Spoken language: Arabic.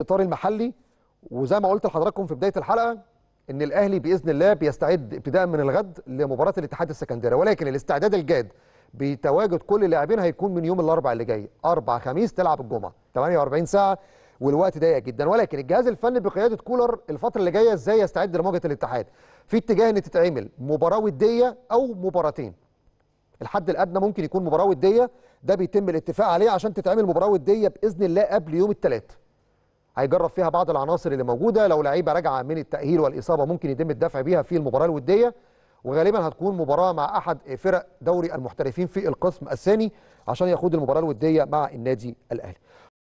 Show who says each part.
Speaker 1: الاطار المحلي وزي ما قلت لحضراتكم في بدايه الحلقه ان الاهلي باذن الله بيستعد ابتداء من الغد لمباراه الاتحاد السكندري ولكن الاستعداد الجاد بتواجد كل اللاعبين هيكون من يوم الاربعاء اللي جاي اربع خميس تلعب الجمعه 48 ساعه والوقت ضيق جدا ولكن الجهاز الفني بقياده كولر الفتره اللي جايه ازاي يستعد لمواجهه الاتحاد في اتجاه ان تتعمل مباراه وديه او مباراتين الحد الادنى ممكن يكون مباراه وديه ده بيتم الاتفاق عليه عشان تتعمل مباراه وديه باذن الله قبل يوم الثلاث هيجرب فيها بعض العناصر اللي موجوده لو لعيبه راجعه من التاهيل والاصابه ممكن يتم الدفع بيها في المباراه الوديه وغالبا هتكون مباراه مع احد فرق دوري المحترفين في القسم الثاني عشان يخوض المباراه الوديه مع النادي الاهلي